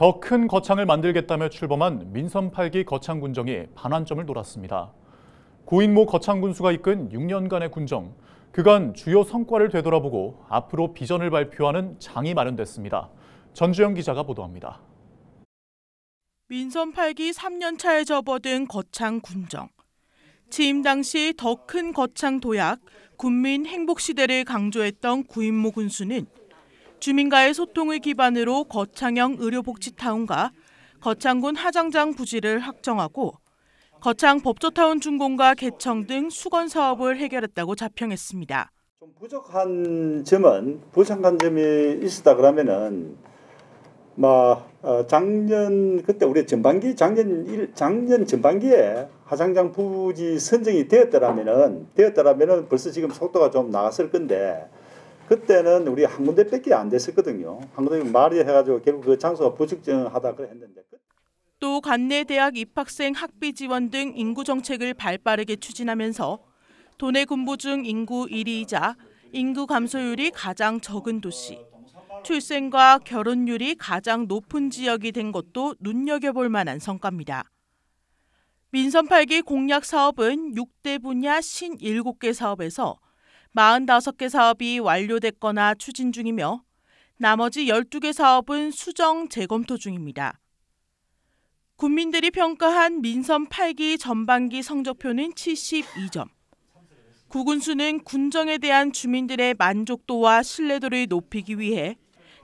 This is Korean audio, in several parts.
더 큰 거창을 만들겠다며 출범한 민선 8기 거창군정이 반환점을 놀았습니다 고인모 거창군수가 이끈 6년간의 군정, 그간 주요 성과를 되돌아보고 앞으로 비전을 발표하는 장이 마련됐습니다. 전주영 기자가 보도합니다. 민선 8기 3년차에 접어든 거창군정. 취임 당시 더 큰 거창 도약, 군민 행복 시대를 강조했던 구인모 군수는 주민과의 소통을 기반으로 거창형 의료복지타운과 거창군 하장장 부지를 확정하고 거창 법조타운 준공과 개청 등 수건 사업을 해결했다고 자평했습니다. 좀 부족한 점은 부족한 점이 있었다 그러면은 뭐 어, 작년 그때 우리 전반기 작년 일, 작년 전반기에 하장장 부지 선정이 되었더라면은 되었더라면은 벌써 지금 속도가 좀 나갔을 건데 그때는 우리 한 군데 뺏기 안 됐었거든요. 한 군데 말이 해가지고 결국 그 장소가 부적정하다 그래 는데또 관내 대학 입학생 학비 지원 등 인구 정책을 발빠르게 추진하면서 도내 군부 중 인구 1위이자 인구 감소율이 가장 적은 도시, 출생과 결혼율이 가장 높은 지역이 된 것도 눈여겨볼 만한 성과입니다. 민선 8기 공약 사업은 6대 분야 57개 사업에서 45개 사업이 완료됐거나 추진 중이며 나머지 12개 사업은 수정 재검토 중입니다. 국민들이 평가한 민선 8기 전반기 성적표는 72점. 구군수는 군정에 대한 주민들의 만족도와 신뢰도를 높이기 위해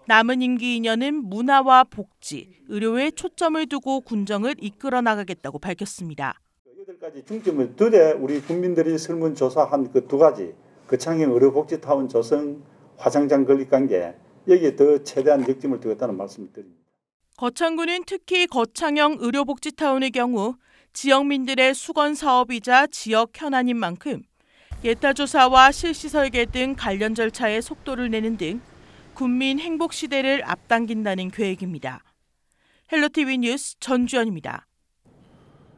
남은 임기 2년은 문화와 복지, 의료에 초점을 두고 군정을 이끌어 나가겠다고 밝혔습니다. 여덟 가지 중점을 두되 우리 국민들이 설문조사한 그 두 가지 거창형 의료복지타운 조성 화장장 건립관계 여기에 더 최대한 역점을 두겠다는 말씀을 드립니다. 거창군은 특히 거창형 의료복지타운의 경우 지역민들의 수건 사업이자 지역 현안인 만큼 예타 조사와 실시 설계 등 관련 절차에 속도를 내는 등 국민 행복 시대를 앞당긴다는 계획입니다. 헬로티비 뉴스 전주현입니다.